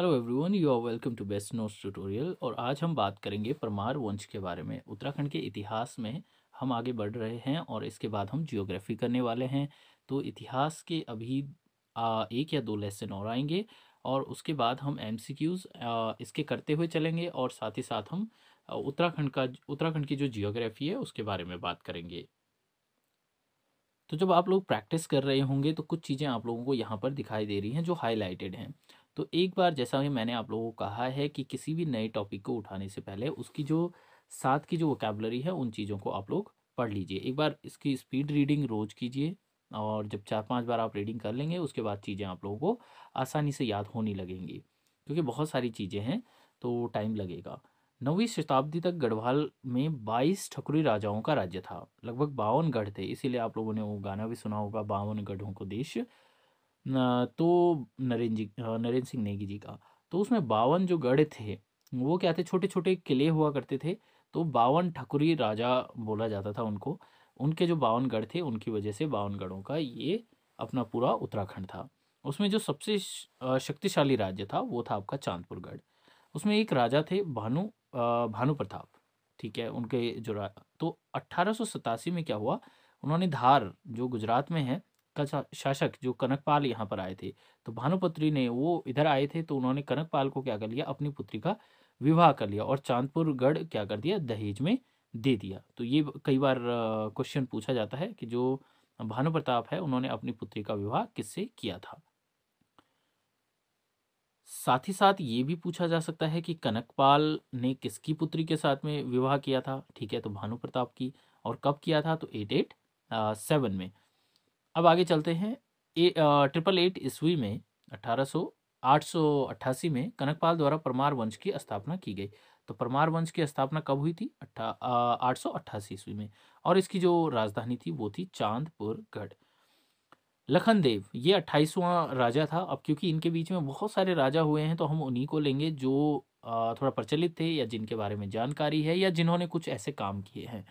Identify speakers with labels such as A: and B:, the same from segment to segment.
A: hello everyone you are welcome to best notes tutorial और आज हम बात करेंगे परमार वंश के बारे में उत्तराखंड के इतिहास में हम आगे बढ़ रहे हैं और इसके बाद हम जियोग्राफी करने वाले हैं तो इतिहास के अभी आ, एक या दो लेसन और आएंगे और उसके बाद हम एम इसके करते हुए चलेंगे और साथ ही साथ हम उत्तराखंड का उत्तराखंड की जो जियोग्राफी है उसके बारे में बात करेंगे तो जब आप लोग प्रैक्टिस कर रहे होंगे तो कुछ चीज़ें आप लोगों को यहाँ पर दिखाई दे रही हैं जो हाईलाइटेड हैं तो एक बार जैसा भी मैंने आप लोगों को कहा है कि किसी भी नए टॉपिक को उठाने से पहले उसकी जो साथ की जो वोकेबलरी है उन चीज़ों को आप लोग पढ़ लीजिए एक बार इसकी स्पीड रीडिंग रोज़ कीजिए और जब चार पांच बार आप रीडिंग कर लेंगे उसके बाद चीज़ें आप लोगों को आसानी से याद होने लगेंगी क्योंकि बहुत सारी चीज़ें हैं तो टाइम लगेगा नौवीं शताब्दी तक गढ़वाल में बाईस ठकुरी राजाओं का राज्य था लगभग बावन गढ़ थे इसीलिए आप लोगों ने वो गाना भी सुना होगा बावन गढ़ों को देश तो नरेंद्र जी नरेंद्र सिंह नेगी जी का तो उसमें बावन जो गढ़ थे वो क्या थे छोटे छोटे किले हुआ करते थे तो बावन ठकुरी राजा बोला जाता था उनको उनके जो बावन गढ़ थे उनकी वजह से बावन गढ़ों का ये अपना पूरा उत्तराखंड था उसमें जो सबसे शक्तिशाली राज्य था वो था आपका चांदपुर गढ़ उसमें एक राजा थे भानु भानु प्रताप ठीक है उनके जो तो अट्ठारह में क्या हुआ उन्होंने धार जो गुजरात में है का शासक जो कनकपाल यहाँ पर आए थे तो भानुपुत्री ने वो इधर आए थे तो उन्होंने कनकपाल को क्या कर लिया अपनी पुत्री का विवाह कर लिया और चांदपुर गढ़ क्या कर दिया दहेज में दे दिया तो ये कई बार क्वेश्चन पूछा जाता है कि जो भानु प्रताप है उन्होंने अपनी पुत्री का विवाह किससे किया था साथ ही साथ ये भी पूछा जा सकता है कि कनकपाल ने किसकी पुत्री के साथ में विवाह किया था ठीक है तो भानु प्रताप की और कब किया था तो एट एट सेवन में अब आगे चलते हैं ए ट्रिपल एट ईस्वी में अठारह सौ आठ सौ अट्ठासी में कनकपाल द्वारा परमार वंश की स्थापना की गई तो परमार वंश की स्थापना कब हुई थी अट्ठा आठ सौ अट्ठासी ईस्वी में और इसकी जो राजधानी थी वो थी चांदपुर गढ़ लखनदेव ये अट्ठाईसवां राजा था अब क्योंकि इनके बीच में बहुत सारे राजा हुए हैं तो हम उन्हीं को लेंगे जो थोड़ा प्रचलित थे या जिनके बारे में जानकारी है या जिन्होंने कुछ ऐसे काम किए हैं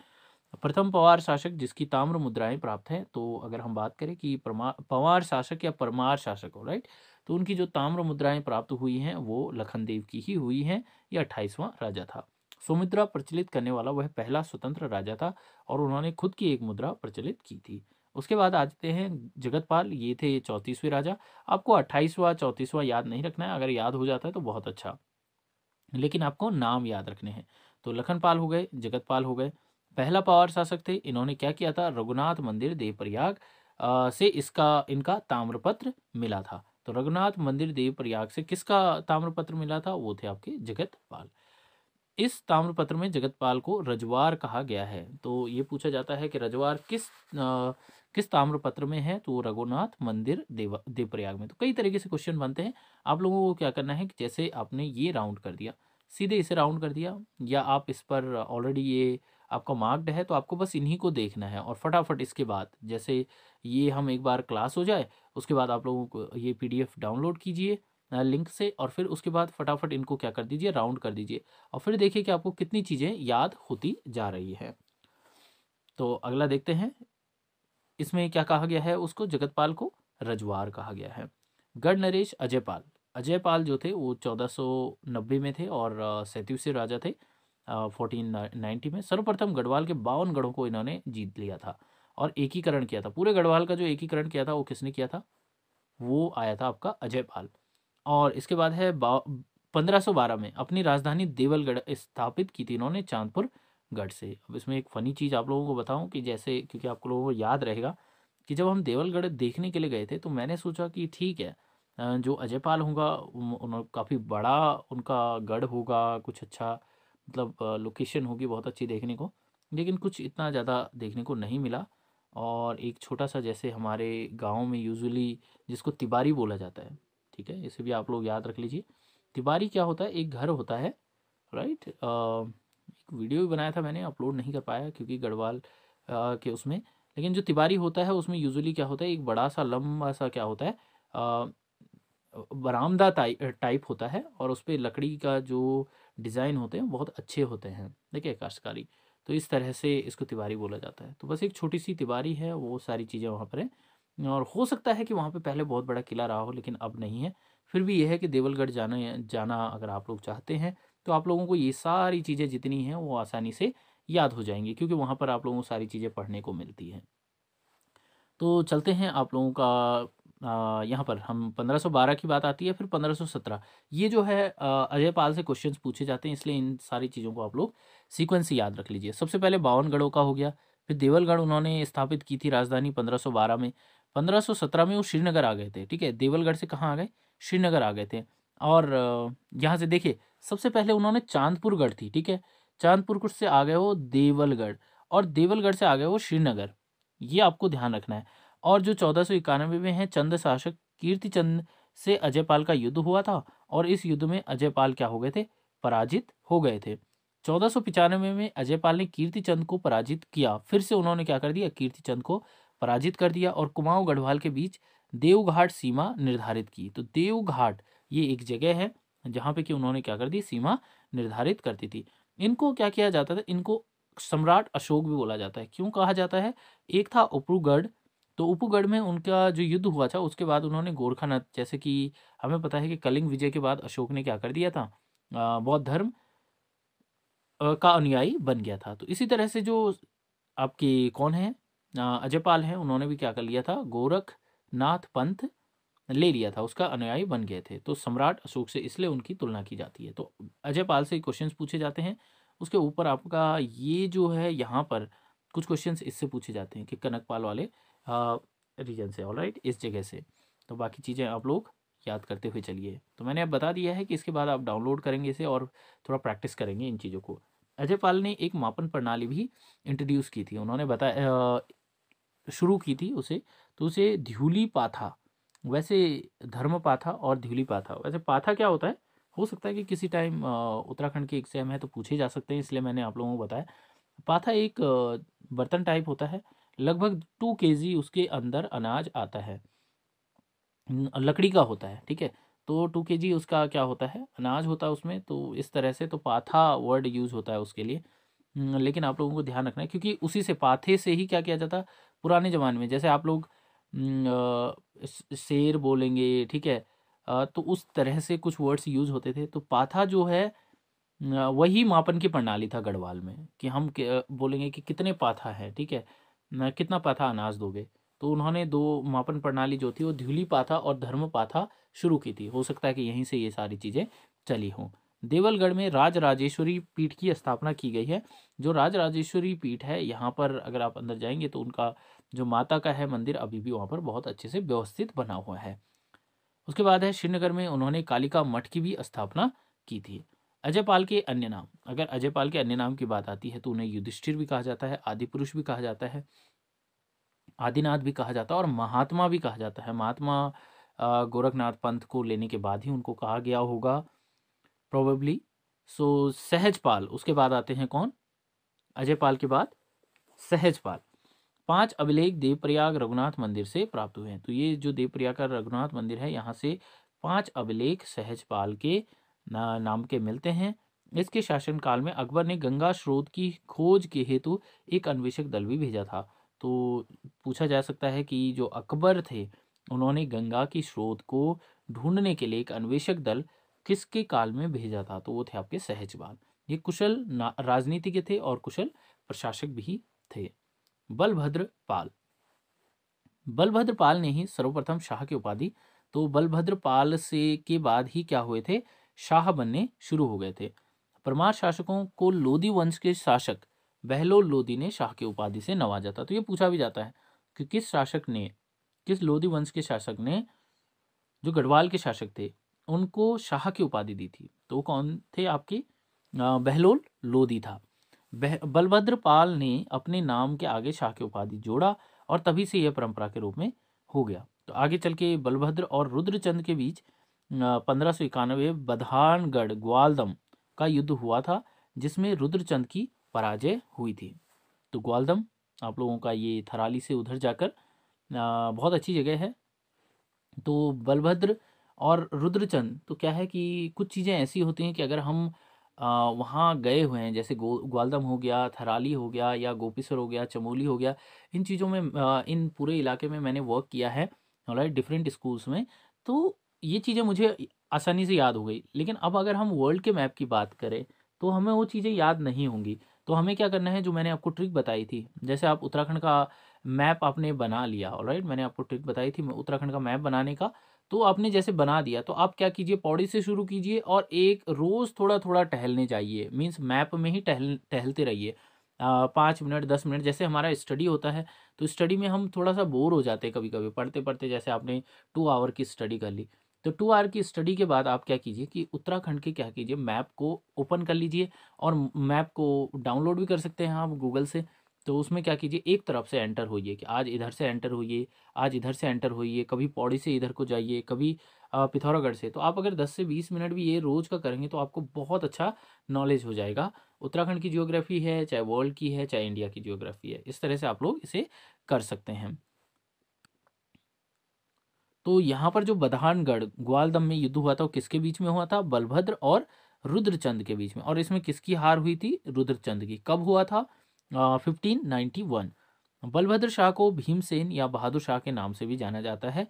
A: प्रथम पवार शासक जिसकी ताम्र मुद्राएं प्राप्त हैं तो अगर हम बात करें कि पवार शासक या परमार शासक हो राइट तो उनकी जो ताम्र मुद्राएं प्राप्त हुई हैं वो लखनदेव की ही हुई हैं ये अट्ठाईसवां राजा था सुमुद्रा प्रचलित करने वाला वह पहला स्वतंत्र राजा था और उन्होंने खुद की एक मुद्रा प्रचलित की थी उसके बाद आते हैं जगतपाल ये थे चौंतीसवें राजा आपको अट्ठाईसवां चौंतीसवां याद नहीं रखना है अगर याद हो जाता है तो बहुत अच्छा लेकिन आपको नाम याद रखने हैं तो लखनपाल हो गए जगतपाल हो गए पहला पावर शासक थे इन्होंने क्या किया था रघुनाथ मंदिर देवप्रयाग से इसका इनका ताम्रपत्र मिला था तो रघुनाथ मंदिर देवप्रयाग से किसका ताम्रपत्र मिला था वो थे आपके जगतपाल इस ताम्रपत्र में जगतपाल को रजवार कहा गया है तो ये पूछा जाता है कि रजवार किस आ, किस ताम्रपत्र में है तो रघुनाथ मंदिर देव देवप्रयाग में तो कई तरीके से क्वेश्चन बनते हैं आप लोगों को क्या करना है कि जैसे आपने ये राउंड कर दिया सीधे इसे राउंड कर दिया या आप इस पर ऑलरेडी ये आपका मार्क्ड है तो आपको बस इन्हीं को देखना है और फटाफट इसके बाद जैसे ये हम एक बार क्लास हो जाए उसके बाद आप लोगों को ये पी डाउनलोड कीजिए लिंक से और फिर उसके बाद फटाफट इनको क्या कर दीजिए राउंड कर दीजिए और फिर देखिए कि आपको कितनी चीज़ें याद होती जा रही है तो अगला देखते हैं इसमें क्या कहा गया है उसको जगतपाल को रजवार कहा गया है गढ़ नरेश अजयपाल अजयपाल जो थे वो 1490 में थे और सैतीसवें राजा थे फोर्टीन नाइन्टी में सर्वप्रथम गढ़वाल के बावन गढ़ों को इन्होंने जीत लिया था और एकीकरण किया था पूरे गढ़वाल का जो एकीकरण किया था वो किसने किया था वो आया था आपका अजय पाल और इसके बाद है पंद्रह में अपनी राजधानी देवलगढ़ स्थापित की थी इन्होंने चांदपुर गढ़ से अब इसमें एक फ़नी चीज़ आप लोगों को बताऊं कि जैसे क्योंकि आप लोगों को याद रहेगा कि जब हम देवलगढ़ देखने के लिए गए थे तो मैंने सोचा कि ठीक है जो अजयपाल होगा उन्होंने काफ़ी बड़ा उनका गढ़ होगा कुछ अच्छा मतलब लोकेशन होगी बहुत अच्छी देखने को लेकिन कुछ इतना ज़्यादा देखने को नहीं मिला और एक छोटा सा जैसे हमारे गांव में यूजुअली जिसको तिबारी बोला जाता है ठीक है इसे भी आप लोग याद रख लीजिए तिबारी क्या होता है एक घर होता है राइट एक वीडियो भी बनाया था मैंने अपलोड नहीं कर पाया क्योंकि गढ़वाल के उसमें लेकिन जो तिबारी होता है उसमें यूजुअली क्या होता है एक बड़ा सा लंबा सा क्या होता है बरामदा टाइप होता है और उस पर लकड़ी का जो डिज़ाइन होते हैं बहुत अच्छे होते हैं देखिए काश्तकारी तो इस तरह से इसको तिवारी बोला जाता है तो बस एक छोटी सी तिवारी है वो सारी चीज़ें वहाँ पर हैं और हो सकता है कि वहाँ पर पहले बहुत बड़ा किला रहा हो लेकिन अब नहीं है फिर भी यह है कि देवलगढ़ जाने जाना अगर आप लोग चाहते हैं तो आप लोगों को ये सारी चीज़ें जितनी हैं वो आसानी से याद हो जाएंगी क्योंकि वहाँ पर आप लोगों को सारी चीज़ें पढ़ने को मिलती हैं तो चलते हैं आप लोगों का यहाँ पर हम 1512 की बात आती है फिर 1517 ये जो है अजय पाल से क्वेश्चंस पूछे जाते हैं इसलिए इन सारी चीज़ों को आप लोग सीक्वेंस याद रख लीजिए सबसे पहले बावनगढ़ों का हो गया फिर देवलगढ़ उन्होंने स्थापित की थी राजधानी 1512 में 1517 में वो श्रीनगर आ गए थे ठीक है देवलगढ़ से कहाँ आ गए श्रीनगर आ गए थे और यहाँ से देखिए सबसे पहले उन्होंने चांदपुर गढ़ थी ठीक है चांदपुर से आ गए वो देवलगढ़ और देवलगढ़ से आ गए वो श्रीनगर ये आपको ध्यान रखना है और जो चौदह सौ इक्यानवे में है चंद शासक कीर्तिचंद से अजयपाल का युद्ध हुआ था और इस युद्ध में अजयपाल क्या हो गए थे पराजित हो गए थे चौदह सौ में अजयपाल ने कीर्तिचंद को पराजित किया फिर से उन्होंने क्या कर दिया कीर्तिचंद को पराजित कर दिया और कुमाऊं गढ़वाल के बीच देवघाट सीमा निर्धारित की तो देवघाट ये एक जगह है जहाँ पे कि उन्होंने क्या कर दी सीमा निर्धारित करती थी इनको क्या किया जाता था इनको सम्राट अशोक भी बोला जाता है क्यों कहा जाता है एक था उपरूगढ़ तो उपगढ़ में उनका जो युद्ध हुआ था उसके बाद उन्होंने गोरखानाथ जैसे कि हमें पता है कि कलिंग विजय के बाद अशोक ने क्या कर दिया था बौद्ध धर्म का अनुयायी बन गया था तो इसी तरह से जो आपके कौन है अजयपाल हैं उन्होंने भी क्या कर लिया था गोरखनाथ पंथ ले लिया था उसका अनुयायी बन गए थे तो सम्राट अशोक से इसलिए उनकी तुलना की जाती है तो अजयपाल से क्वेश्चंस पूछे जाते हैं उसके ऊपर आपका ये जो है यहाँ पर कुछ क्वेश्चंस इससे पूछे जाते हैं कि कनकपाल वाले रीजन से ऑल राइट इस जगह से तो बाकी चीज़ें आप लोग याद करते हुए चलिए तो मैंने अब बता दिया है कि इसके बाद आप डाउनलोड करेंगे इसे और थोड़ा प्रैक्टिस करेंगे इन चीज़ों को अजय पाल ने एक मापन प्रणाली भी इंट्रोड्यूस की थी उन्होंने बताया शुरू की थी उसे तो उसे ध्यूली पाथा वैसे धर्म पाथा और ध्यूली पाथा वैसे पाथा क्या होता है हो सकता है कि किसी टाइम उत्तराखंड के एग्जाम है तो पूछे जा सकते हैं इसलिए मैंने आप लोगों को बताया पाथा एक बर्तन टाइप होता है लगभग टू के उसके अंदर अनाज आता है लकड़ी का होता है ठीक है तो टू के जी उसका क्या होता है अनाज होता है उसमें तो इस तरह से तो पाथा वर्ड यूज होता है उसके लिए लेकिन आप लोगों को ध्यान रखना है क्योंकि उसी से पाथे से ही क्या किया जाता पुराने ज़माने में जैसे आप लोग शेर बोलेंगे ठीक है तो उस तरह से कुछ वर्ड्स यूज होते थे तो पाथा जो है वही मापन की प्रणाली था गढ़वाल में कि हम बोलेंगे कि कितने पाथा है ठीक है कितना पाथा अनाज दोगे तो उन्होंने दो मापन प्रणाली जो थी वो ध्यूली पाथा और धर्म पाथा शुरू की थी हो सकता है कि यहीं से ये सारी चीज़ें चली हों देवलगढ़ में राज राजेश्वरी पीठ की स्थापना की गई है जो राज राजेश्वरी पीठ है यहाँ पर अगर आप अंदर जाएंगे तो उनका जो माता का है मंदिर अभी भी वहाँ पर बहुत अच्छे से व्यवस्थित बना हुआ है उसके बाद है श्रीनगर में उन्होंने कालिका मठ की भी स्थापना की थी अजय पाल के अन्य नाम अगर अजय पाल के अन्य नाम की बात आती है तो उन्हें युधिष्ठिर भी कहा जाता है आदि पुरुष भी कहा जाता है आदिनाथ भी कहा जाता है और महात्मा भी कहा जाता है महात्मा गोरखनाथ पंथ को लेने के बाद ही उनको कहा गया होगा प्रोबेबली सो so, सहजपाल उसके बाद आते हैं कौन अजय पाल के बाद सहजपाल पांच अभिलेख देवप्रयाग रघुनाथ मंदिर से प्राप्त हुए हैं तो ये जो देवप्रयाग का रघुनाथ मंदिर है यहाँ से पांच अभिलेख सहजपाल के नाम के मिलते हैं इसके शासनकाल में अकबर ने गंगा स्रोत की खोज के हेतु एक अन्वेषक दल भी भेजा था तो पूछा जा सकता है कि जो अकबर थे उन्होंने गंगा की स्रोत को ढूंढने के लिए एक अन्वेषक दल किसके काल में भेजा था तो वो थे आपके सहजवान ये कुशल राजनीति के थे और कुशल प्रशासक भी थे बलभद्र पाल बलभद्र पाल ने ही सर्वप्रथम शाह की उपाधि तो बलभद्र पाल से के बाद ही क्या हुए थे शाह बनने शुरू हो गए थे परमार शासकों को लोधी वंश के शासक बहलोल लोधी ने शाह की उपाधि से नवाजा था तो ये पूछा भी जाता है कि किस शासक ने किस लोधी वंश के शासक ने जो गढ़वाल के शासक थे उनको शाह की उपाधि दी थी तो वो कौन थे आपके बहलोल लोधी था बलभद्र पाल ने अपने नाम के आगे शाह की उपाधि जोड़ा और तभी से यह परंपरा के रूप में हो गया तो आगे चल के बलभद्र और रुद्रचंद के बीच पंद्रह सौ इक्यानवे बधानगढ़ ग्वालदम का युद्ध हुआ था जिसमें रुद्रचंद की पराजय हुई थी तो ग्वालदम आप लोगों का ये थराली से उधर जाकर बहुत अच्छी जगह है तो बलभद्र और रुद्रचंद तो क्या है कि कुछ चीज़ें ऐसी होती हैं कि अगर हम वहाँ गए हुए हैं जैसे ग्वालदम हो गया थराली हो गया या गोपीसर हो गया चमोली हो गया इन चीज़ों में इन पूरे इलाके में मैंने वर्क किया है डिफरेंट स्कूल्स में तो ये चीज़ें मुझे आसानी से याद हो गई लेकिन अब अगर हम वर्ल्ड के मैप की बात करें तो हमें वो चीज़ें याद नहीं होंगी तो हमें क्या करना है जो मैंने आपको ट्रिक बताई थी जैसे आप उत्तराखंड का मैप आपने बना लिया राइट मैंने आपको ट्रिक बताई थी उत्तराखंड का मैप बनाने का तो आपने जैसे बना दिया तो आप क्या कीजिए पौड़ी से शुरू कीजिए और एक रोज़ थोड़ा थोड़ा टहलने जाइए मीन्स मैप में ही टहल टहलते रहिए पाँच मिनट दस मिनट जैसे हमारा स्टडी होता है तो स्टडी में हम थोड़ा सा बोर हो जाते हैं कभी कभी पढ़ते पढ़ते जैसे आपने टू आवर की स्टडी कर ली तो टू आर की स्टडी के बाद आप क्या कीजिए कि उत्तराखंड के क्या कीजिए मैप को ओपन कर लीजिए और मैप को डाउनलोड भी कर सकते हैं आप गूगल से तो उसमें क्या कीजिए एक तरफ से एंटर होइए कि आज इधर से एंटर होइए आज इधर से एंटर होइए कभी पौड़ी से इधर को जाइए कभी पिथौरागढ़ से तो आप अगर 10 से 20 मिनट भी ये रोज़ का करेंगे तो आपको बहुत अच्छा नॉलेज हो जाएगा उत्तराखंड की जियोग्राफी है चाहे वर्ल्ड की है चाहे इंडिया की जियोग्राफी है इस तरह से आप लोग इसे कर सकते हैं तो यहाँ पर जो बधानगढ़ ग्वालदम में युद्ध हुआ था वो किसके बीच में हुआ था बलभद्र और रुद्रचंद के बीच में और इसमें किसकी हार हुई थी रुद्रचंद की कब हुआ था fifteen ninety one Balbhadra Shah को भीमसेन या बहादुर शाह के नाम से भी जाना जाता है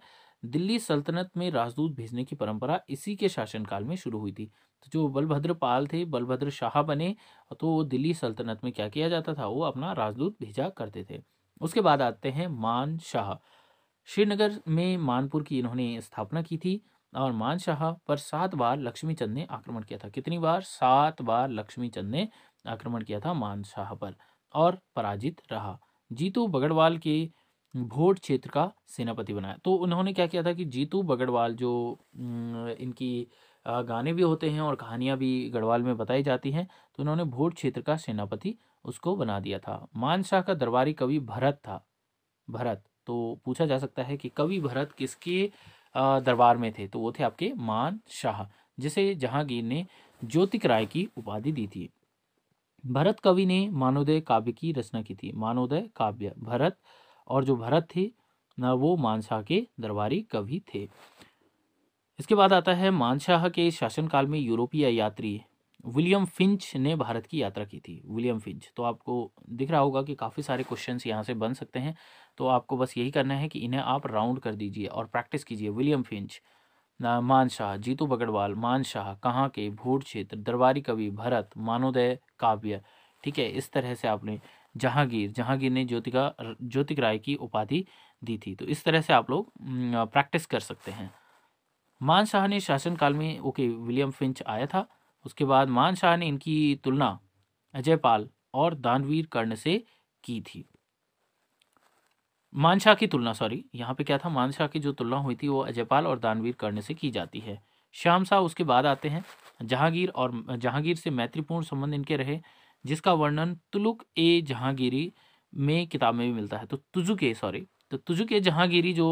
A: दिल्ली सल्तनत में राजदूत भेजने की परंपरा इसी के शासनकाल में शुरू हुई थी तो जो बलभद्र पाल थे बलभद्र शाह बने तो दिल्ली सल्तनत में क्या किया जाता था वो अपना राजदूत भेजा करते थे उसके बाद आते हैं मान शाह श्रीनगर में मानपुर की इन्होंने स्थापना की थी और मानशाह पर सात बार लक्ष्मी चंद ने आक्रमण किया था कितनी बार सात बार लक्ष्मी चंद ने आक्रमण किया था मानशाह पर और पराजित रहा जीतू बगड़वाल के भोट क्षेत्र का सेनापति बनाया तो उन्होंने क्या किया था कि जीतू बगड़वाल जो इनकी गाने भी होते हैं और कहानियाँ भी गढ़वाल में बताई जाती हैं तो उन्होंने भोट क्षेत्र का सेनापति उसको बना दिया था मानशाह का दरबारी कवि भरत था भरत तो पूछा जा सकता है कि कवि भरत किसके दरबार में थे तो वो थे आपके मान शाह जिसे जहांगीर ने ज्योतिक राय की उपाधि दी थी भरत कवि ने मानोदय काव्य की रचना की थी मानोदय काव्य भरत और जो भरत थे ना वो मानशाह के दरबारी कवि थे इसके बाद आता है मानशाह के शासनकाल में यूरोपीय यात्री विलियम फिंच ने भारत की यात्रा की थी विलियम फिंच तो आपको दिख रहा होगा कि काफ़ी सारे क्वेश्चन यहाँ से बन सकते हैं तो आपको बस यही करना है कि इन्हें आप राउंड कर दीजिए और प्रैक्टिस कीजिए विलियम फिंच मान शाह जीतू बगड़वाल मान शाह कहाँ के भूट क्षेत्र दरबारी कवि भरत मानोदय काव्य ठीक है इस तरह से आपने जहांगीर जहांगीर ने ज्योतिका ज्योतिक राय की उपाधि दी थी तो इस तरह से आप लोग प्रैक्टिस कर सकते हैं मान शाह ने शासनकाल में ओके विलियम फिंच आया था उसके बाद मानशाह ने इनकी तुलना अजयपाल और दानवीर कर्ण से की थी मानशाह की तुलना सॉरी यहाँ पे क्या था मानशाह की जो तुलना हुई थी वो अजयपाल और दानवीर कर्ण से की जाती है श्याम शाह उसके बाद आते हैं जहांगीर और जहांगीर से मैत्रीपूर्ण संबंध इनके रहे जिसका वर्णन तुलुक ए जहांगीरी में किताब में भी मिलता है तो तुजुक ए सॉरी तो तुजुक ए जहांगीरी जो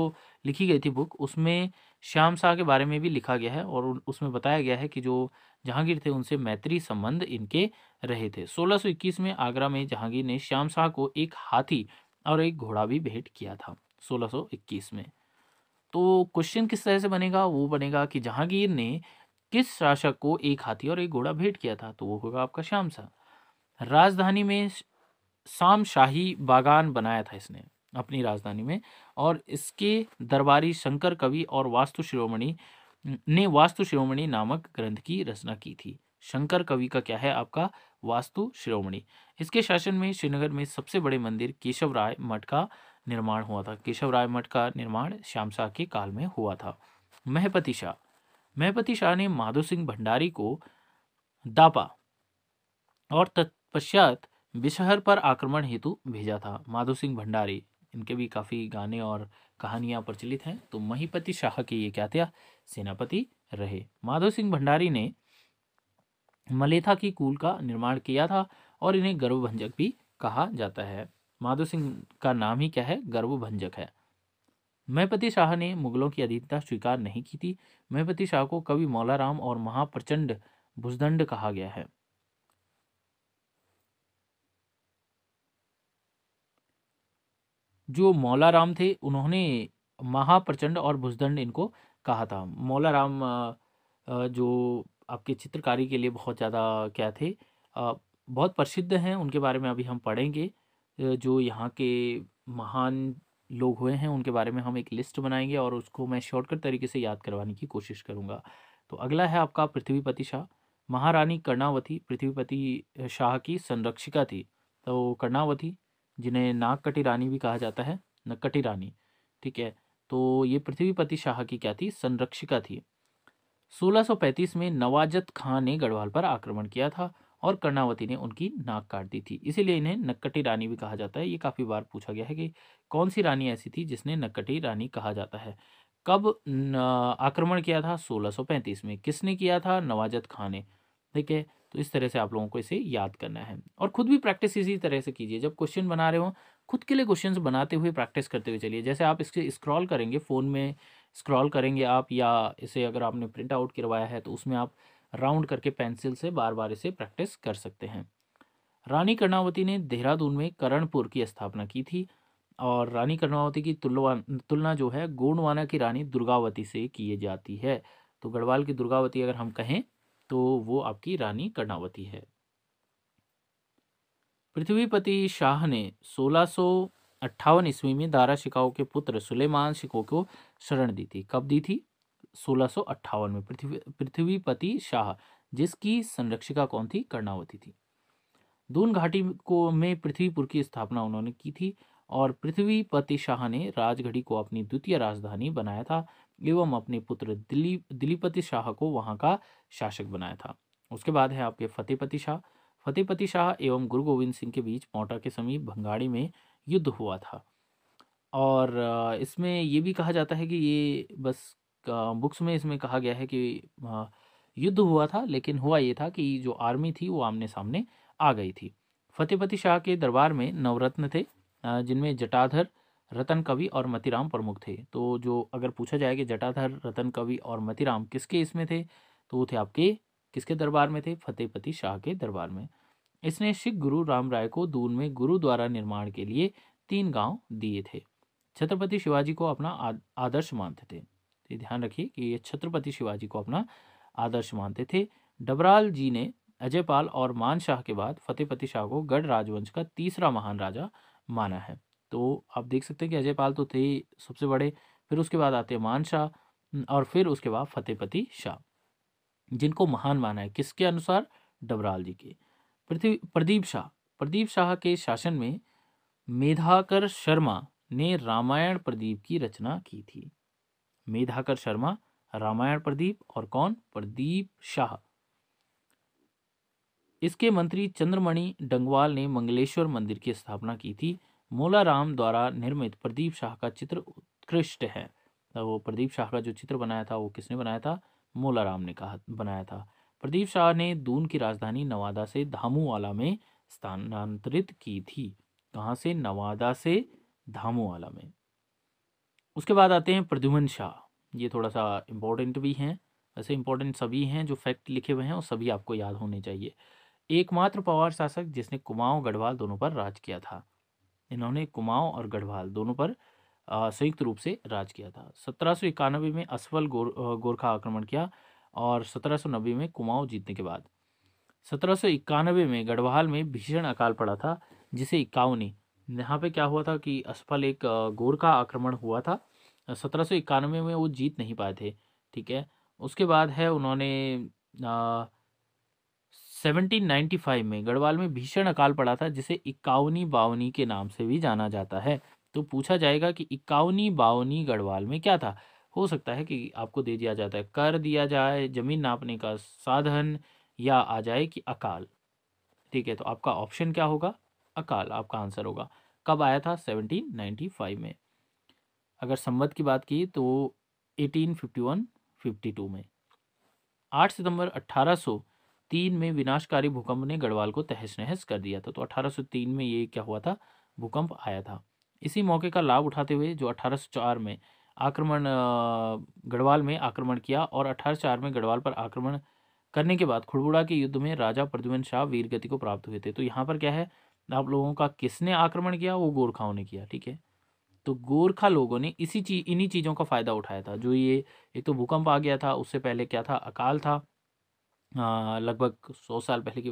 A: लिखी गई थी बुक उसमें श्याम शाह के बारे में भी लिखा गया है और उसमें बताया गया है कि जो जहांगीर थे उनसे मैत्री संबंध इनके रहे थे 1621 में आगरा में जहांगीर ने श्याम शाह को एक हाथी और एक घोड़ा भी भेंट किया था 1621 में तो क्वेश्चन किस तरह से बनेगा वो बनेगा कि जहांगीर ने किस शासक को एक हाथी और एक घोड़ा भेंट किया था तो वो होगा आपका श्याम शाह राजधानी में शाम शाही बागान बनाया था इसने अपनी राजधानी में और इसके दरबारी शंकर कवि और वास्तु शिरोमणि ने वास्तु शिरोमणि नामक ग्रंथ की रचना की थी शंकर कवि का क्या है आपका वास्तु शिरोमणि इसके शासन में श्रीनगर में सबसे बड़े मंदिर केशव राय मठ का निर्माण हुआ था केशव राय मठ का निर्माण श्याम शाह के काल में हुआ था महपति शाह महपति शाह ने माधो सिंह भंडारी को दापा और तत्पश्चात बिशहर पर आक्रमण हेतु भेजा था माधो सिंह भंडारी इनके भी काफ़ी गाने और कहानियाँ प्रचलित हैं तो महीपति शाह के ये क्या थे सेनापति रहे माधव सिंह भंडारी ने मलेथा की कूल का निर्माण किया था और इन्हें गर्वभंजक भी कहा जाता है माधव सिंह का नाम ही क्या है गर्वभंजक है महपति शाह ने मुगलों की अधीनता स्वीकार नहीं की थी महपति शाह को कवि मौलाराम और महाप्रचंड भुजदंड कहा गया है जो मौला राम थे उन्होंने महाप्रचंड और भुजदंड इनको कहा था मौला राम जो आपके चित्रकारी के लिए बहुत ज़्यादा क्या थे बहुत प्रसिद्ध हैं उनके बारे में अभी हम पढ़ेंगे जो यहाँ के महान लोग हुए हैं उनके बारे में हम एक लिस्ट बनाएंगे और उसको मैं शॉर्टकट तरीके से याद करवाने की कोशिश करूँगा तो अगला है आपका पृथ्वीपति शाह महारानी कर्णावती पृथ्वीपति शाह की संरक्षिका थी तो कर्णावती जिन्हें नाग कटी रानी भी कहा जाता है नक्कटी रानी ठीक है तो ये पृथ्वीपति शाह की क्या थी संरक्षिका थी 1635 में नवाजत खां ने गढ़वाल पर आक्रमण किया था और कर्णावती ने उनकी नाक काट दी थी इसीलिए इन्हें नक्कटी रानी भी कहा जाता है ये काफ़ी बार पूछा गया है कि कौन सी रानी ऐसी थी जिसने नक्कटी रानी कहा जाता है कब आक्रमण किया था 1635 में किसने किया था नवाजत खां ने ठीक है तो इस तरह से आप लोगों को इसे याद करना है और खुद भी प्रैक्टिस इसी तरह से कीजिए जब क्वेश्चन बना रहे हो खुद के लिए क्वेश्चन बनाते हुए प्रैक्टिस करते हुए चलिए जैसे आप इसके स्क्रॉल करेंगे फ़ोन में स्क्रॉल करेंगे आप या इसे अगर आपने प्रिंट आउट करवाया है तो उसमें आप राउंड करके पेंसिल से बार बार इसे प्रैक्टिस कर सकते हैं रानी कर्णावती ने देहरादून में करणपुर की स्थापना की थी और रानी कर्णावती की तुलना जो है गोंडवाना की रानी दुर्गावती से की जाती है तो गढ़वाल की दुर्गावती अगर हम कहें तो वो आपकी रानी कर्णावती है पृथ्वीपति शाह ने सोलह ईस्वी में दारा शिकाओ के पुत्र सुलेमान शिको को शरण दी थी कब दी थी सोलह में पृथ्वी पृथ्वीपति शाह जिसकी संरक्षिका कौन थी कर्णावती थी दून घाटी को में पृथ्वीपुर की स्थापना उन्होंने की थी और पृथ्वीपति शाह ने राजगढ़ी को अपनी द्वितीय राजधानी बनाया था एवं अपने पुत्र दिलीप दिलीपति शाह को वहाँ का शासक बनाया था उसके बाद है आपके फतेहपति शाह फतेहपति शाह एवं गुरु गोविंद सिंह के बीच मोटा के समीप भंगाड़ी में युद्ध हुआ था और इसमें ये भी कहा जाता है कि ये बस बुक्स में इसमें कहा गया है कि युद्ध हुआ था लेकिन हुआ ये था कि जो आर्मी थी वो आमने सामने आ गई थी फतेहपति शाह के दरबार में नवरत्न थे जिनमें जटाधर रतन कवि और मतिराम प्रमुख थे तो जो अगर पूछा जाए कि जटाधर रतन कवि और मतिराम किसके इसमें थे तो वो थे आपके किसके दरबार में थे फतेहपति शाह के दरबार में इसने सिख गुरु राम राय को दून में गुरु द्वारा निर्माण के लिए तीन गांव दिए थे छत्रपति शिवाजी को अपना आदर्श मानते थे ये ध्यान रखिए कि ये छत्रपति शिवाजी को अपना आदर्श मानते थे डबराल जी ने अजयपाल और मान शाह के बाद फतेहपति शाह को गढ़ राजवंश का तीसरा महान राजा माना है तो आप देख सकते हैं कि अजय पाल तो थे सबसे बड़े फिर उसके बाद आते हैं मान शाह और फिर उसके बाद फतेहपति शाह जिनको महान माना है किसके अनुसार डबराल जी के प्रदीप शाह प्रदीप शाह के शासन में मेधाकर शर्मा ने रामायण प्रदीप की रचना की थी मेधाकर शर्मा रामायण प्रदीप और कौन प्रदीप शाह इसके मंत्री चंद्रमणि डंगवाल ने मंगलेश्वर मंदिर की स्थापना की थी मोलाराम द्वारा निर्मित प्रदीप शाह का चित्र उत्कृष्ट है तो वो प्रदीप शाह का जो चित्र बनाया था वो किसने बनाया था मोलाराम ने कहा बनाया था प्रदीप शाह ने दून की राजधानी नवादा से धामूवाला में स्थानांतरित की थी कहाँ से नवादा से धामूवाला में उसके बाद आते हैं प्रद्युमन शाह ये थोड़ा सा इम्पोर्टेंट भी हैं ऐसे इम्पोर्टेंट सभी हैं जो फैक्ट लिखे हुए हैं और सभी आपको याद होने चाहिए एकमात्र पवार शासक जिसने कुमाऊं गढ़वाल दोनों पर राज किया था इन्होंने कुमाऊं और गढ़वाल दोनों पर संयुक्त रूप से राज किया था सत्रह में असफल गोर, गोरखा आक्रमण किया और सत्रह में कुमाऊं जीतने के बाद सत्रह में गढ़वाल में भीषण अकाल पड़ा था जिसे इक्यावनी यहाँ पे क्या हुआ था कि असफल एक गोरखा आक्रमण हुआ था सत्रह में वो जीत नहीं पाए थे ठीक है उसके बाद है उन्होंने आ, 1795 में गढ़वाल में भीषण अकाल पड़ा था जिसे इक्यावनी बावनी के नाम से भी जाना जाता है तो पूछा जाएगा कि इक्यावनी बावनी गढ़वाल में क्या था हो सकता है कि आपको दे दिया जाता है कर दिया जाए जमीन नापने का साधन या आ जाए कि अकाल ठीक है तो आपका ऑप्शन क्या होगा अकाल आपका आंसर होगा कब आया था 1795 में अगर संवत की बात की तो 1851 52 में 8 सितंबर 1800 तीन में विनाशकारी भूकंप ने गढ़वाल को तहस नहस कर दिया था तो 1803 में ये क्या हुआ था भूकंप आया था इसी मौके का लाभ उठाते हुए जो 1804 में आक्रमण गढ़वाल में आक्रमण किया और अठारह में गढ़वाल पर आक्रमण करने के बाद खुड़बुड़ा के युद्ध में राजा प्रद्युमन शाह वीरगति को प्राप्त हुए थे तो यहाँ पर क्या है आप लोगों का किसने आक्रमण किया वो गोरखाओं ने किया ठीक है तो गोरखा लोगों ने इसी चीज इन्हीं चीज़ों का फ़ायदा उठाया था जो ये एक तो भूकंप आ गया था उससे पहले क्या था अकाल था लगभग सौ साल पहले की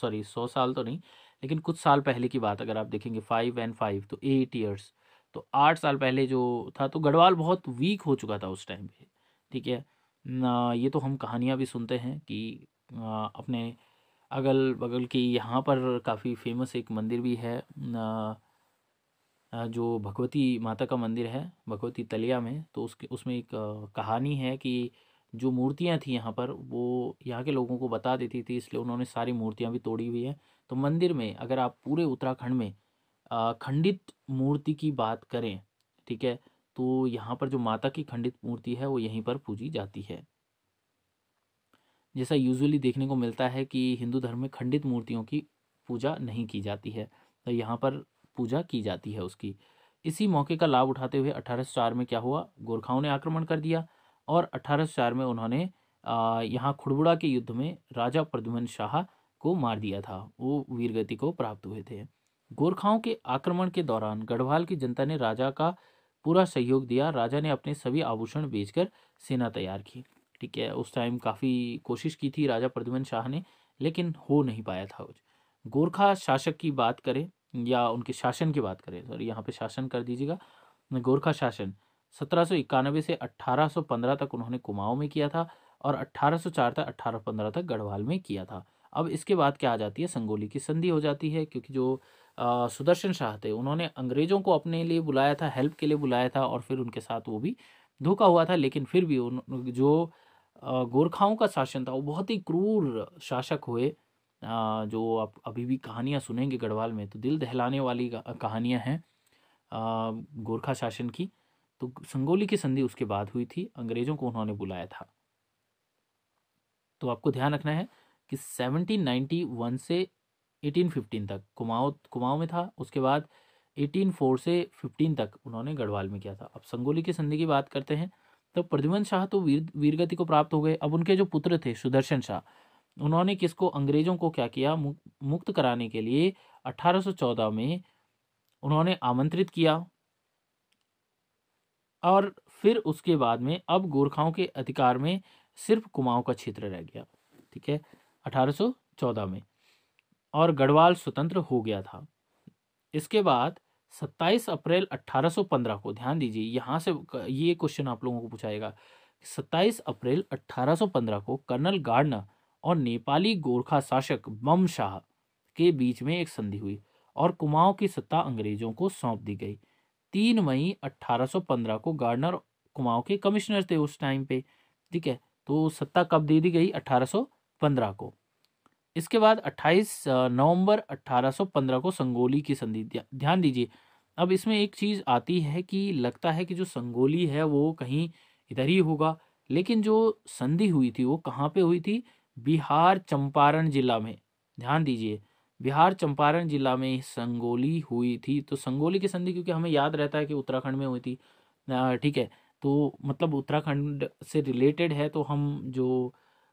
A: सॉरी सौ साल तो नहीं लेकिन कुछ साल पहले की बात अगर आप देखेंगे फाइव एंड फाइव तो एट ईयर्स तो आठ साल पहले जो था तो गढ़वाल बहुत वीक हो चुका था उस टाइम पे ठीक है ना ये तो हम कहानियाँ भी सुनते हैं कि अपने अगल-बगल की यहाँ पर काफ़ी फ़ेमस एक मंदिर भी है ना जो भगवती माता का मंदिर है भगवती तलिया में तो उसके उसमें एक कहानी है कि जो मूर्तियाँ थी यहाँ पर वो यहाँ के लोगों को बता देती थी इसलिए उन्होंने सारी मूर्तियाँ भी तोड़ी हुई हैं तो मंदिर में अगर आप पूरे उत्तराखंड में खंडित मूर्ति की बात करें ठीक है तो यहाँ पर जो माता की खंडित मूर्ति है वो यहीं पर पूजी जाती है जैसा यूजुअली देखने को मिलता है कि हिंदू धर्म में खंडित मूर्तियों की पूजा नहीं की जाती है तो यहाँ पर पूजा की जाती है उसकी इसी मौके का लाभ उठाते हुए अठारह में क्या हुआ गोरखाओं ने आक्रमण कर दिया और अठारह में उन्होंने यहाँ खुड़बुड़ा के युद्ध में राजा प्रद्युमन शाह को मार दिया था वो वीरगति को प्राप्त हुए थे गोरखाओं के आक्रमण के दौरान गढ़वाल की जनता ने राजा का पूरा सहयोग दिया राजा ने अपने सभी आभूषण बेचकर सेना तैयार की ठीक है उस टाइम काफ़ी कोशिश की थी राजा प्रद्युमन शाह ने लेकिन हो नहीं पाया था कुछ गोरखा शासक की बात करें या उनके शासन की बात करें सॉरी यहाँ पे शासन कर दीजिएगा गोरखा शासन सत्रह से 1815 तक उन्होंने कुमाऊं में किया था और 1804 तक 1815 तक गढ़वाल में किया था अब इसके बाद क्या आ जाती है संगोली की संधि हो जाती है क्योंकि जो आ, सुदर्शन शाह थे उन्होंने अंग्रेजों को अपने लिए बुलाया था हेल्प के लिए बुलाया था और फिर उनके साथ वो भी धोखा हुआ था लेकिन फिर भी उन जो गोरखाओं का शासन था वो बहुत ही क्रूर शासक हुए जो आप अभी भी कहानियाँ सुनेंगे गढ़वाल में तो दिल दहलाने वाली कहानियाँ हैं गोरखा शासन की तो संगोली की संधि उसके बाद हुई थी अंग्रेजों को उन्होंने बुलाया था तो आपको ध्यान रखना है कि 1791 से 1815 तक कुमाऊं कुमाऊं में था उसके बाद 184 से 15 तक उन्होंने गढ़वाल में किया था अब संगोली की संधि की बात करते हैं तो प्रद्युमन शाह तो वीर वीरगति को प्राप्त हो गए अब उनके जो पुत्र थे सुदर्शन शाह उन्होंने किसको अंग्रेजों को क्या किया मुक्त कराने के लिए 1814 में उन्होंने आमंत्रित किया और फिर उसके बाद में अब गोरखाओं के अधिकार में सिर्फ कुमाऊं का क्षेत्र रह गया ठीक है 1814 में और गढ़वाल स्वतंत्र हो गया था इसके बाद 27 अप्रैल 1815 को ध्यान दीजिए यहाँ से ये क्वेश्चन आप लोगों को पूछाएगा 27 अप्रैल 1815 को कर्नल गार्डनर और नेपाली गोरखा शासक बम शाह के बीच में एक संधि हुई और कुमाऊं की सत्ता अंग्रेजों को सौंप दी गई तीन मई 1815 को गार्डनर कुमाऊं के कमिश्नर थे उस टाइम पे ठीक है तो सत्ता कब दे दी गई 1815 को इसके बाद 28 नवंबर 1815 को संगोली की संधि ध्यान दीजिए अब इसमें एक चीज़ आती है कि लगता है कि जो संगोली है वो कहीं इधर ही होगा लेकिन जो संधि हुई थी वो कहाँ पे हुई थी बिहार चंपारण जिला में ध्यान दीजिए बिहार चंपारण जिला में संगोली हुई थी तो संगोली की संधि क्योंकि हमें याद रहता है कि उत्तराखंड में हुई थी ठीक है तो मतलब उत्तराखंड से रिलेटेड है तो हम जो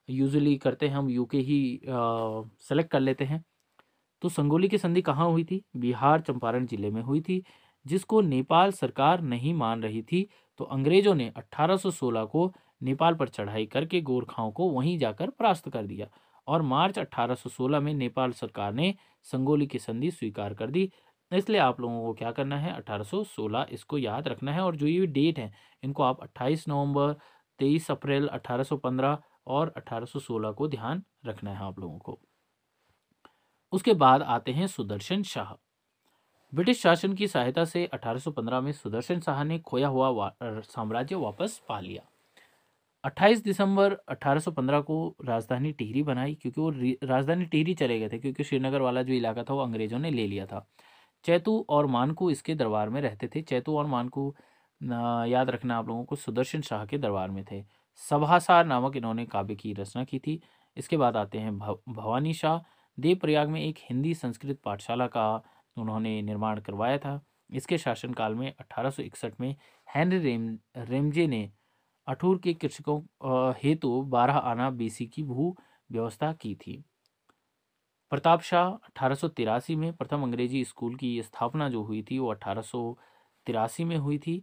A: यूजुअली करते हैं हम यूके ही सेलेक्ट कर लेते हैं तो संगोली की संधि कहाँ हुई थी बिहार चंपारण जिले में हुई थी जिसको नेपाल सरकार नहीं मान रही थी तो अंग्रेजों ने 1816 को नेपाल पर चढ़ाई करके गोरखाओं को वहीं जाकर परास्त कर दिया और मार्च 1816 में नेपाल सरकार ने संगोली की संधि स्वीकार कर दी इसलिए आप लोगों को क्या करना है 1816 इसको याद रखना है और जो ये डेट है इनको आप 28 नवंबर 23 अप्रैल 1815 और 1816 को ध्यान रखना है आप लोगों को उसके बाद आते हैं सुदर्शन शाह ब्रिटिश शासन की सहायता से 1815 में सुदर्शन शाह ने खोया हुआ साम्राज्य वापस पा लिया 28 दिसंबर 1815 को राजधानी टिहरी बनाई क्योंकि वो राजधानी टिहरी चले गए थे क्योंकि श्रीनगर वाला जो इलाका था वो अंग्रेज़ों ने ले लिया था चैतू और मानकू इसके दरबार में रहते थे चैतू और मानकू याद रखना आप लोगों को सुदर्शन शाह के दरबार में थे सभासार नामक इन्होंने काव्य की रचना की थी इसके बाद आते हैं भव, भवानी शाह देवप्रयाग में एक हिंदी संस्कृत पाठशाला का उन्होंने निर्माण करवाया था इसके शासनकाल में 1861 में हेनरी रेम रेमजे ने अठूर के कृषकों हेतु तो बारह आना बीसी की भू व्यवस्था की थी प्रताप शाह अठारह में प्रथम अंग्रेजी स्कूल की स्थापना जो हुई थी वो अठारह में हुई थी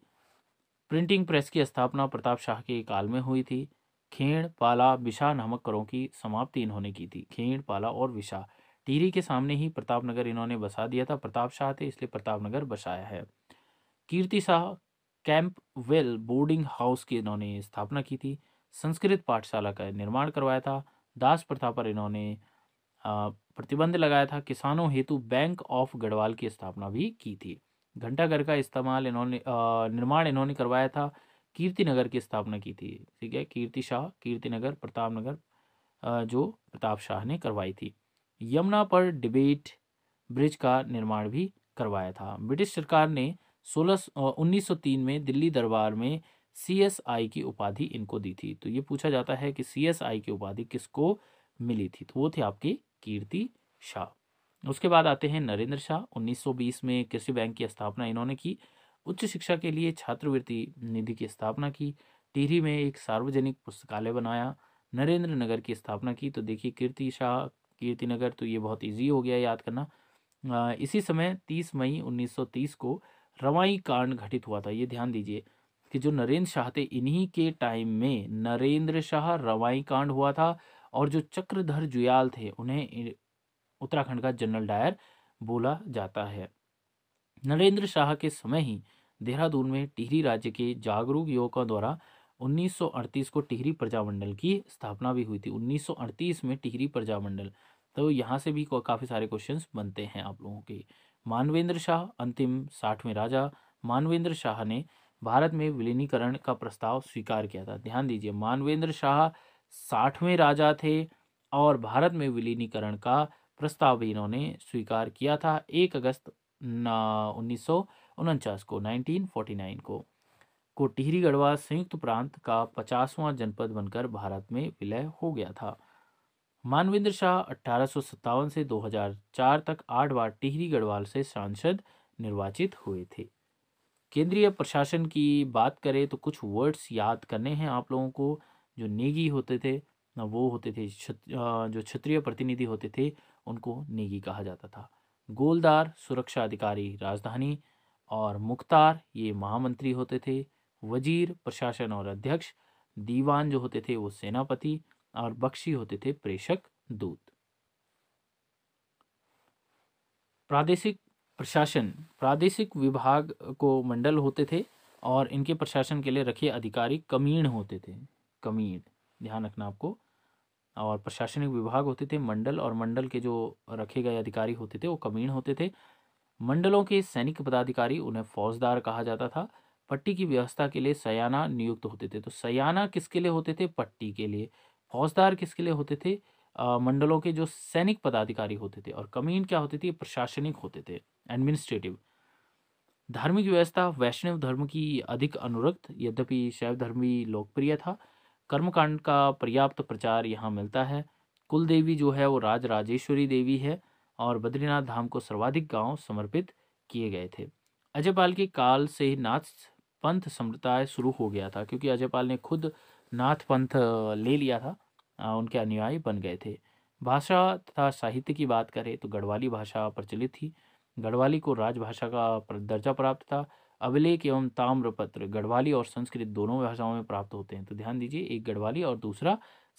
A: प्रिंटिंग प्रेस की स्थापना प्रताप शाह के काल में हुई थी खेण पाला विशा नामक करों की समाप्ति इन्होंने की थी खेण पाला और विशा टीरी के सामने ही प्रतापनगर इन्होंने बसा दिया था प्रताप शाह थे इसलिए प्रताप नगर बसाया है Kirti Shah Campbell boarding house की इन्होंने स्थापना की थी संस्कृत पाठशाला का निर्माण करवाया था दास प्रथा पर इन्होंने प्रतिबंध लगाया था किसानों हेतु बैंक ऑफ गढ़वाल की स्थापना भी की थी घंटाघर का इस्तेमाल इन्होंने निर्माण इन्होंने करवाया था कीर्ति नगर की स्थापना की थी ठीक है कीर्ति शाह कीर्ति नगर प्रताप नगर जो प्रताप शाह ने करवाई थी यमुना पर डिबेट ब्रिज का निर्माण भी करवाया था ब्रिटिश सरकार ने सोलह उन्नीस में दिल्ली दरबार में आई की उपाधि इनको दी थी तो ये पूछा जाता है कि आई की उपाधि किसको मिली थी तो वो थे आपकी कीर्ति शाह उसके बाद आते हैं नरेंद्र शाह 1920 में कृषि बैंक की स्थापना इन्होंने की उच्च शिक्षा के लिए छात्रवृत्ति निधि की स्थापना की टिहरी में एक सार्वजनिक पुस्तकालय बनाया नरेंद्र नगर की स्थापना की तो देखिए कीर्ति शाह कीर्ति नगर तो ये बहुत ईजी हो गया याद करना इसी समय तीस मई तीस को रवाई कांड घटित हुआ था ये ध्यान दीजिए कि जो नरेंद्र शाह थे इन्हीं के टाइम में नरेंद्र शाह रवाई कांड हुआ था और जो चक्रधर जुयाल थे उन्हें उत्तराखंड का जनरल डायर बोला जाता है नरेंद्र शाह के समय ही देहरादून में टिहरी राज्य के जागरूक युवकों द्वारा 1938 को टिहरी प्रजामंडल की स्थापना भी हुई थी 1938 में टिहरी प्रजामंडल तो यहाँ से भी काफ़ी सारे क्वेश्चंस बनते हैं आप लोगों के मानवेंद्र शाह अंतिम साठवें राजा मानवेंद्र शाह ने भारत में विलीनीकरण का प्रस्ताव स्वीकार किया था ध्यान दीजिए मानवेंद्र शाह साठवें राजा थे और भारत में विलीनीकरण का प्रस्ताव भी इन्होंने स्वीकार किया था एक अगस्त उन्नीस को 1949 को को टिहरी गढ़वा संयुक्त प्रांत का पचासवां जनपद बनकर भारत में विलय हो गया था मानवेंद्र शाह अठारह से 2004 तक आठ बार टिहरी गढ़वाल से सांसद निर्वाचित हुए थे केंद्रीय प्रशासन की बात करें तो कुछ वर्ड्स याद करने हैं आप लोगों को जो नेगी होते थे ना वो होते थे जो क्षत्रिय प्रतिनिधि होते थे उनको नेगी कहा जाता था गोलदार सुरक्षा अधिकारी राजधानी और मुख्तार ये महामंत्री होते थे वजीर प्रशासन और अध्यक्ष दीवान जो होते थे वो सेनापति और बख्शी होते थे प्रेषक दूत प्रादेशिक प्रशासन प्रादेशिक विभाग को मंडल होते थे और इनके प्रशासन के लिए रखे अधिकारी कमीण होते थे कमीण ध्यान रखना आपको और प्रशासनिक विभाग होते थे मंडल और मंडल के जो रखे गए अधिकारी होते थे वो कमीण होते थे मंडलों के सैनिक पदाधिकारी उन्हें फौजदार कहा जाता था पट्टी की व्यवस्था के लिए सयाना नियुक्त होते थे तो सयाना किसके लिए होते थे पट्टी के लिए फौजदार किसके लिए होते थे मंडलों के जो सैनिक पदाधिकारी होते थे और कमीन क्या होते थे प्रशासनिक होते थे एडमिनिस्ट्रेटिव धार्मिक व्यवस्था वैष्णव धर्म की अधिक अनुरक्त यद्यपि शैव धर्म भी लोकप्रिय था कर्मकांड का पर्याप्त प्रचार यहाँ मिलता है कुल देवी जो है वो राज राजेश्वरी देवी है और बद्रीनाथ धाम को सर्वाधिक गांव समर्पित किए गए थे अजयपाल के काल से नाथ पंथ संप्रदाय शुरू हो गया था क्योंकि अजयपाल ने खुद नाथ पंथ ले लिया था उनके अनुयायी बन गए थे भाषा तथा साहित्य की बात करें तो गढ़वाली भाषा प्रचलित थी गढ़वाली को राजभाषा का दर्जा प्राप्त था अभिलेख एवं ताम्रपत्र गढ़वाली और संस्कृत दोनों भाषाओं में प्राप्त होते हैं तो ध्यान दीजिए एक गढ़वाली और दूसरा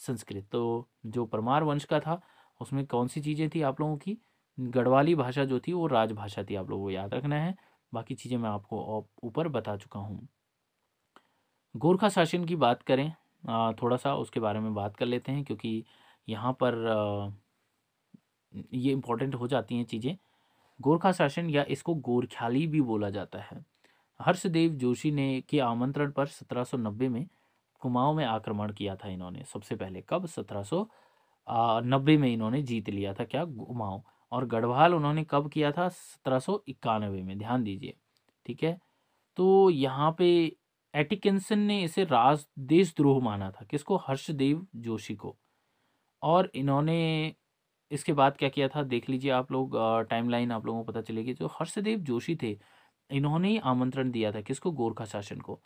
A: संस्कृत तो जो परमार वंश का था उसमें कौन सी चीज़ें थी आप लोगों की गढ़वाली भाषा जो थी वो राजभाषा थी आप लोगों को याद रखना है बाकी चीज़ें मैं आपको ऊपर बता चुका हूँ गोरखा शासन की बात करें थोड़ा सा उसके बारे में बात कर लेते हैं क्योंकि यहाँ पर ये इम्पोर्टेंट हो जाती हैं चीज़ें गोरखा शासन या इसको गोरख्याली भी बोला जाता है हर्षदेव जोशी ने के आमंत्रण पर 1790 में कुमाऊं में आक्रमण किया था इन्होंने सबसे पहले कब 1790 में इन्होंने जीत लिया था क्या कुमाऊं और गढ़वाल उन्होंने कब किया था सत्रह में ध्यान दीजिए ठीक है तो यहाँ पे एटिकेंसन ने इसे राज देशद्रोह माना था किसको हर्षदेव जोशी को और इन्होंने इसके बाद क्या किया था देख लीजिए आप लोग टाइमलाइन आप लोगों को पता चलेगी जो हर्षदेव जोशी थे इन्होंने ही आमंत्रण दिया था किसको गोरखा शासन को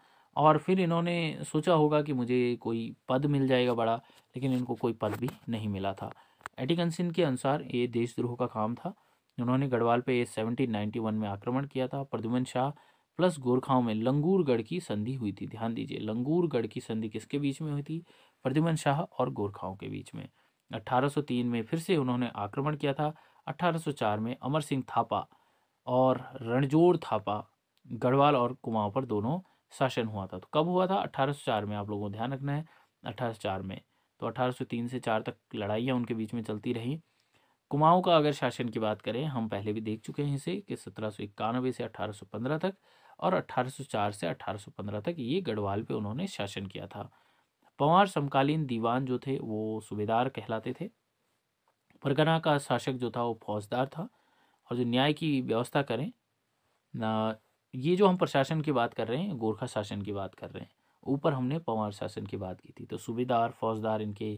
A: और फिर इन्होंने सोचा होगा कि मुझे कोई पद मिल जाएगा बड़ा लेकिन इनको कोई पद भी नहीं मिला था एटिकनसिन के अनुसार ये देशद्रोह का काम था उन्होंने गढ़वाल पे सेवनटीन नाइन्टी वन में आक्रमण किया था प्रदुमन शाह प्लस गोरखाओं में लंगूरगढ़ की संधि हुई थी ध्यान दीजिए लंगूरगढ़ की संधि किसके बीच में हुई थी प्रद्युमन शाह और गोरखाओं के बीच में 1803 में फिर से उन्होंने आक्रमण किया था 1804 में अमर सिंह थापा और रणजोड़ थापा गढ़वाल और कुमाऊं पर दोनों शासन हुआ था तो कब हुआ था 1804 में आप लोगों को ध्यान रखना है 1804 में तो 1803 से चार तक लड़ाइयाँ उनके बीच में चलती रहीं कुमाऊं का अगर शासन की बात करें हम पहले भी देख चुके हैं इसे कि सत्रह से अठारह तक और 1804 से 1815 तक ये गढ़वाल पे उन्होंने शासन किया था पंवार समकालीन दीवान जो थे वो सूबेदार कहलाते थे परगना का शासक जो था वो फौजदार था और जो न्याय की व्यवस्था करें ना ये जो हम प्रशासन की बात कर रहे हैं गोरखा शासन की बात कर रहे हैं ऊपर हमने पंवार शासन की बात की थी तो सूबेदार फौजदार इनके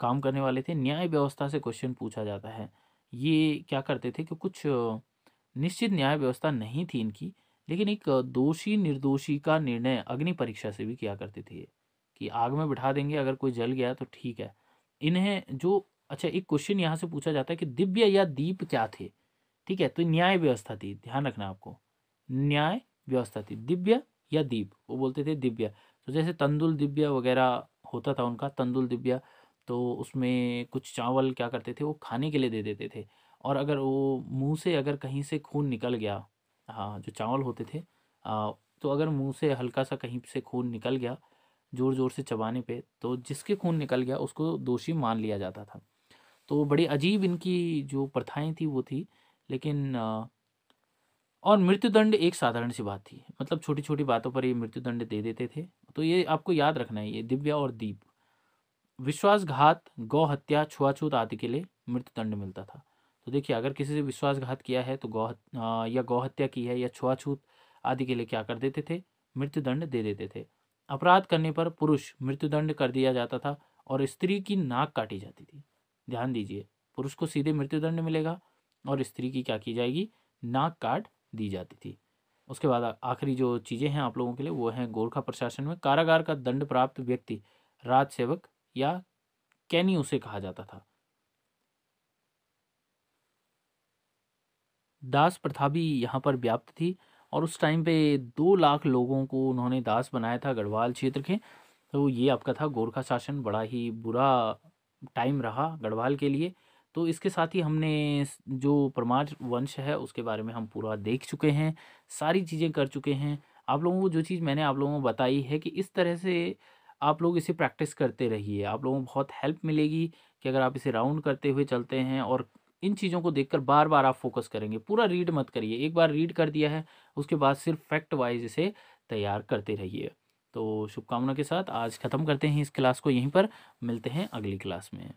A: काम करने वाले थे न्याय व्यवस्था से क्वेश्चन पूछा जाता है ये क्या करते थे कि कुछ निश्चित न्याय व्यवस्था नहीं थी इनकी लेकिन एक दोषी निर्दोषी का निर्णय अग्नि परीक्षा से भी किया करते थे कि आग में बिठा देंगे अगर कोई जल गया तो ठीक है इन्हें जो अच्छा एक क्वेश्चन यहाँ से पूछा जाता है कि दिव्य या दीप क्या थे ठीक है तो न्याय व्यवस्था थी ध्यान रखना आपको न्याय व्यवस्था थी दिव्य या दीप वो बोलते थे दिव्य तो जैसे तंदुल दिव्य वगैरह होता था उनका तंदुल दिव्य तो उसमें कुछ चावल क्या करते थे वो खाने के लिए दे देते थे और अगर वो मुंह से अगर कहीं से खून निकल गया हाँ, जो चावल होते थे तो अगर मुंह से हल्का सा कहीं से खून निकल गया ज़ोर ज़ोर से चबाने पे तो जिसके खून निकल गया उसको दोषी मान लिया जाता था तो बड़ी अजीब इनकी जो प्रथाएं थी वो थी लेकिन और मृत्युदंड एक साधारण सी बात थी मतलब छोटी छोटी बातों पर ये मृत्युदंड दे देते थे तो ये आपको याद रखना है ये दिव्या और दीप विश्वासघात गौ हत्या छुआछूत आदि के लिए मृत्युदंड मिलता था तो देखिए अगर किसी से विश्वासघात किया है तो गौ या गौहत्या की है या छुआछूत आदि के लिए क्या कर देते थे मृत्युदंड दे देते थे अपराध करने पर पुरुष मृत्युदंड कर दिया जाता था और स्त्री की नाक काटी जाती थी ध्यान दीजिए पुरुष को सीधे मृत्युदंड मिलेगा और स्त्री की क्या की जाएगी नाक काट दी जाती थी उसके बाद आखिरी जो चीज़ें हैं आप लोगों के लिए वो हैं गोरखा प्रशासन में कारागार का दंड प्राप्त व्यक्ति राज सेवक या कैनी उसे कहा जाता था दास प्रथा भी यहाँ पर व्याप्त थी और उस टाइम पे दो लाख लोगों को उन्होंने दास बनाया था गढ़वाल क्षेत्र के तो ये आपका था गोरखा शासन बड़ा ही बुरा टाइम रहा गढ़वाल के लिए तो इसके साथ ही हमने जो परमार वंश है उसके बारे में हम पूरा देख चुके हैं सारी चीज़ें कर चुके हैं आप लोगों को जो चीज़ मैंने आप लोगों को बताई है कि इस तरह से आप लोग इसे प्रैक्टिस करते रहिए आप लोगों को बहुत हेल्प मिलेगी कि अगर आप इसे राउंड करते हुए चलते हैं और इन चीज़ों को देखकर बार बार आप फोकस करेंगे पूरा रीड मत करिए एक बार रीड कर दिया है उसके बाद सिर्फ फैक्ट वाइज इसे तैयार करते रहिए तो शुभकामना के साथ आज ख़त्म करते हैं इस क्लास को यहीं पर मिलते हैं अगली क्लास में